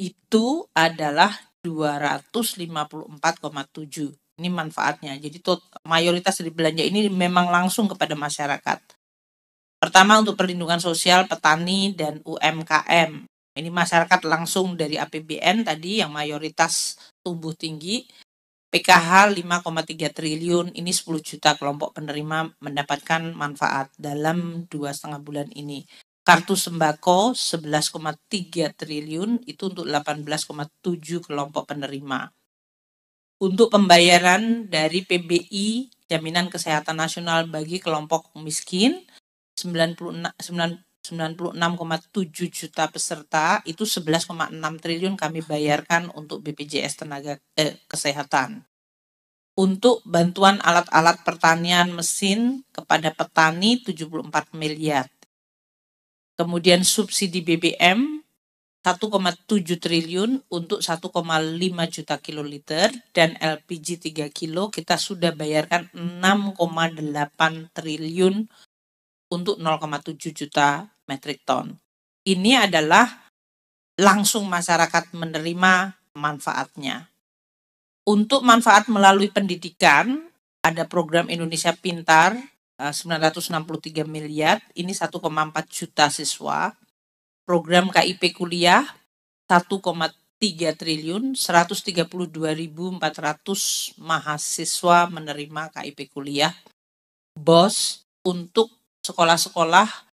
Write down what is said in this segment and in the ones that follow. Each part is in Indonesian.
itu adalah 254,7. Ini manfaatnya. Jadi tot, mayoritas dari belanja ini memang langsung kepada masyarakat. Pertama untuk perlindungan sosial petani dan UMKM. Ini masyarakat langsung dari APBN tadi yang mayoritas tumbuh tinggi. PKH 5,3 triliun, ini 10 juta kelompok penerima mendapatkan manfaat dalam dua setengah bulan ini. Kartu sembako 11,3 triliun itu untuk 18,7 kelompok penerima. Untuk pembayaran dari PBI Jaminan Kesehatan Nasional bagi kelompok miskin 96,7 juta peserta itu 11,6 triliun kami bayarkan untuk BPJS tenaga eh, kesehatan untuk bantuan alat-alat pertanian mesin kepada petani 74 miliar Kemudian subsidi BBM 1,7 triliun untuk 1,5 juta kiloliter dan LPG 3 kilo kita sudah bayarkan 6,8 triliun untuk 0,7 juta metrik ton. Ini adalah langsung masyarakat menerima manfaatnya. Untuk manfaat melalui pendidikan, ada program Indonesia Pintar 963 eh, miliar, ini 1,4 juta siswa. Program KIP kuliah 1,3 triliun, 132.400 mahasiswa menerima KIP kuliah. BOS untuk sekolah-sekolah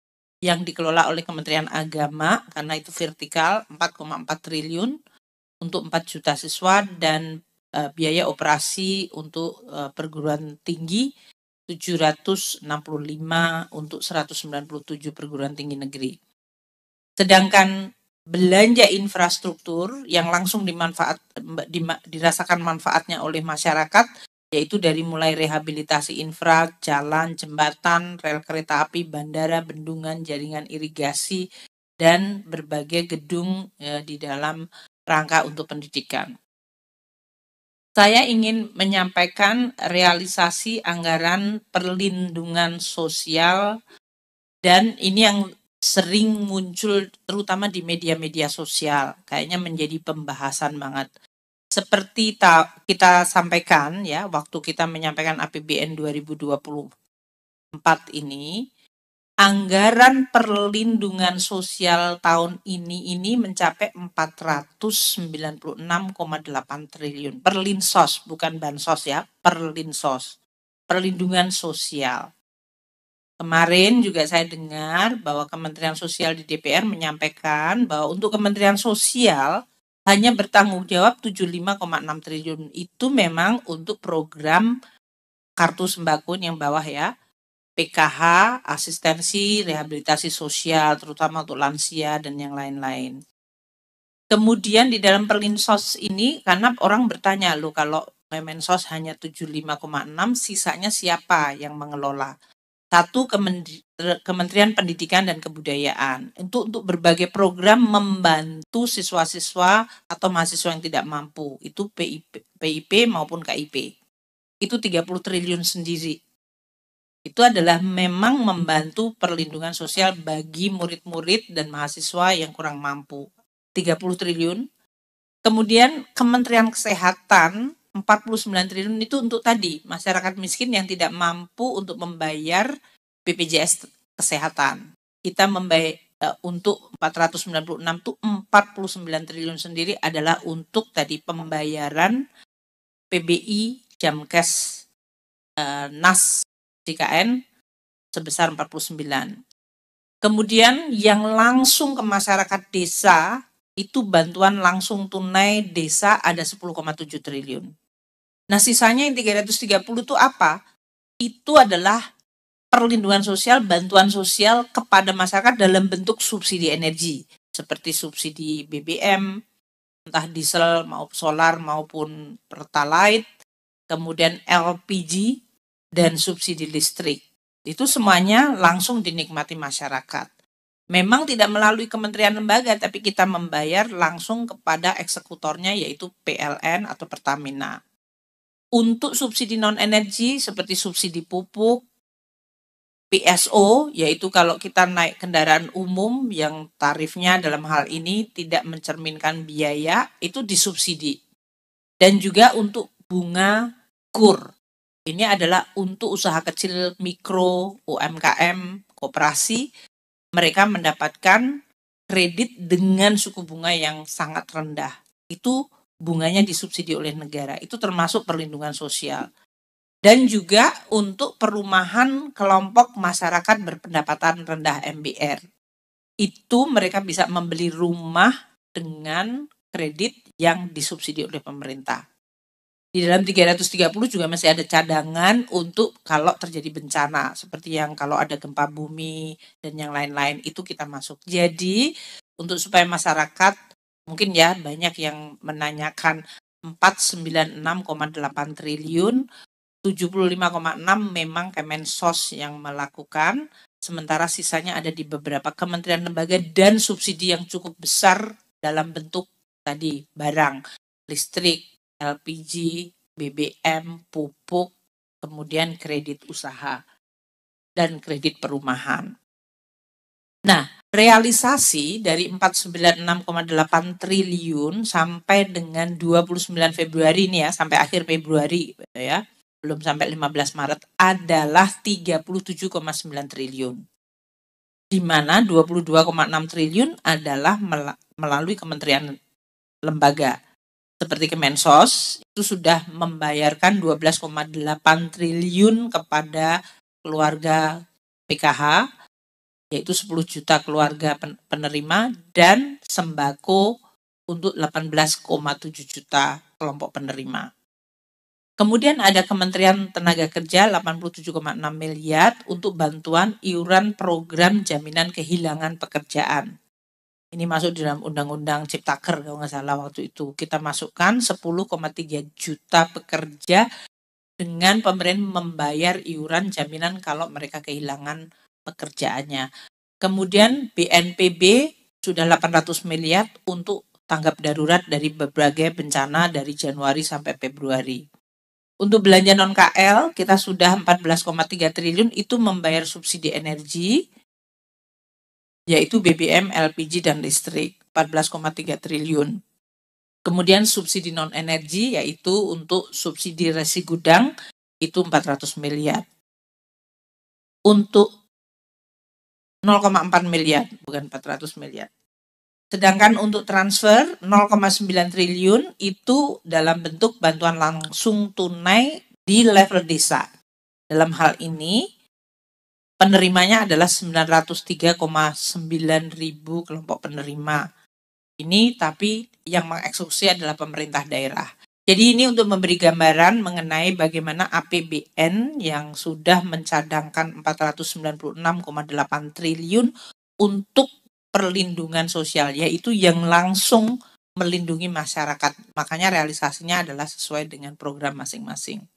yang dikelola oleh Kementerian Agama karena itu vertikal 4,4 triliun untuk 4 juta siswa dan eh, biaya operasi untuk eh, perguruan tinggi 765 untuk 197 perguruan tinggi negeri. Sedangkan belanja infrastruktur yang langsung dimanfaat dirasakan manfaatnya oleh masyarakat yaitu dari mulai rehabilitasi infra, jalan, jembatan, rel kereta api, bandara, bendungan, jaringan irigasi dan berbagai gedung ya, di dalam rangka untuk pendidikan saya ingin menyampaikan realisasi anggaran perlindungan sosial dan ini yang sering muncul terutama di media-media sosial kayaknya menjadi pembahasan banget seperti ta kita sampaikan ya waktu kita menyampaikan APBN 2024 ini anggaran perlindungan sosial tahun ini ini mencapai 496,8 triliun perlinsos bukan bansos ya perlinsos perlindungan sosial kemarin juga saya dengar bahwa Kementerian Sosial di DPR menyampaikan bahwa untuk Kementerian Sosial hanya bertanggung jawab 75,6 triliun itu memang untuk program kartu sembako yang bawah ya PKH, asistensi, rehabilitasi sosial, terutama untuk lansia dan yang lain-lain. Kemudian di dalam perlinsos ini, karena orang bertanya, loh kalau Kemensos hanya 75,6, sisanya siapa yang mengelola? Satu, Kementerian Pendidikan dan Kebudayaan. Untuk, untuk berbagai program membantu siswa-siswa atau mahasiswa yang tidak mampu, itu PIP, PIP maupun KIP. Itu 30 triliun sendiri itu adalah memang membantu perlindungan sosial bagi murid-murid dan mahasiswa yang kurang mampu. 30 triliun. Kemudian Kementerian Kesehatan 49 triliun itu untuk tadi masyarakat miskin yang tidak mampu untuk membayar BPJS kesehatan. Kita membayar eh, untuk 496 itu 49 triliun sendiri adalah untuk tadi pembayaran PBI, Jamkes, e, NAS DKN sebesar 49. Kemudian yang langsung ke masyarakat desa itu bantuan langsung tunai desa ada 10,7 triliun. Nah, sisanya yang 330 itu apa? Itu adalah perlindungan sosial, bantuan sosial kepada masyarakat dalam bentuk subsidi energi seperti subsidi BBM, entah diesel maupun solar maupun pertalite, kemudian LPG dan subsidi listrik. Itu semuanya langsung dinikmati masyarakat. Memang tidak melalui kementerian lembaga, tapi kita membayar langsung kepada eksekutornya yaitu PLN atau Pertamina. Untuk subsidi non-energi seperti subsidi pupuk, PSO, yaitu kalau kita naik kendaraan umum yang tarifnya dalam hal ini tidak mencerminkan biaya, itu disubsidi. Dan juga untuk bunga kur ini adalah untuk usaha kecil mikro UMKM kooperasi mereka mendapatkan kredit dengan suku bunga yang sangat rendah itu bunganya disubsidi oleh negara itu termasuk perlindungan sosial dan juga untuk perumahan kelompok masyarakat berpendapatan rendah MBR itu mereka bisa membeli rumah dengan kredit yang disubsidi oleh pemerintah di dalam 330 juga masih ada cadangan untuk kalau terjadi bencana seperti yang kalau ada gempa bumi dan yang lain-lain itu kita masuk. Jadi untuk supaya masyarakat mungkin ya banyak yang menanyakan 496,8 triliun 75,6 memang Kemensos yang melakukan sementara sisanya ada di beberapa kementerian lembaga dan subsidi yang cukup besar dalam bentuk tadi barang listrik LPG, BBM, pupuk, kemudian kredit usaha, dan kredit perumahan. Nah, realisasi dari 496,8 triliun sampai dengan 29 Februari ini ya, sampai akhir Februari gitu ya, belum sampai 15 Maret adalah 37,9 triliun. Di mana 22,6 triliun adalah melalui kementerian lembaga seperti Kemensos itu sudah membayarkan 12,8 triliun kepada keluarga PKH yaitu 10 juta keluarga penerima dan sembako untuk 18,7 juta kelompok penerima. Kemudian ada Kementerian Tenaga Kerja 87,6 miliar untuk bantuan iuran program jaminan kehilangan pekerjaan ini masuk di dalam undang-undang Ciptaker kalau nggak salah waktu itu kita masukkan 10,3 juta pekerja dengan pemerintah membayar iuran jaminan kalau mereka kehilangan pekerjaannya. Kemudian BNPB sudah 800 miliar untuk tanggap darurat dari berbagai bencana dari Januari sampai Februari. Untuk belanja non KL kita sudah 14,3 triliun itu membayar subsidi energi, yaitu BBM, LPG, dan listrik, 14,3 triliun. Kemudian subsidi non-energi, yaitu untuk subsidi resi gudang, itu 400 miliar. Untuk 0,4 miliar, bukan 400 miliar. Sedangkan untuk transfer 0,9 triliun itu dalam bentuk bantuan langsung tunai di level desa. Dalam hal ini Penerimanya adalah 903,9 ribu kelompok penerima. Ini tapi yang mengeksekusi adalah pemerintah daerah. Jadi ini untuk memberi gambaran mengenai bagaimana APBN yang sudah mencadangkan 496,8 triliun untuk perlindungan sosial yaitu yang langsung melindungi masyarakat. Makanya realisasinya adalah sesuai dengan program masing-masing.